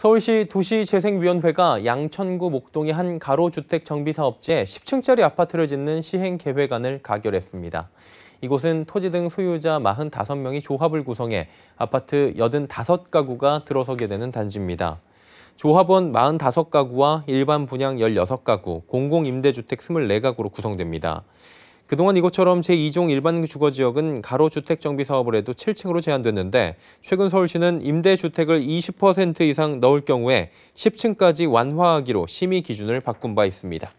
서울시 도시재생위원회가 양천구 목동의 한 가로주택 정비사업체에 10층짜리 아파트를 짓는 시행 계획안을 가결했습니다. 이곳은 토지 등 소유자 45명이 조합을 구성해 아파트 85가구가 들어서게 되는 단지입니다. 조합원 45가구와 일반 분양 16가구, 공공임대주택 24가구로 구성됩니다. 그동안 이곳처럼 제2종 일반 주거지역은 가로주택 정비 사업을 해도 7층으로 제한됐는데 최근 서울시는 임대주택을 20% 이상 넣을 경우에 10층까지 완화하기로 심의 기준을 바꾼 바 있습니다.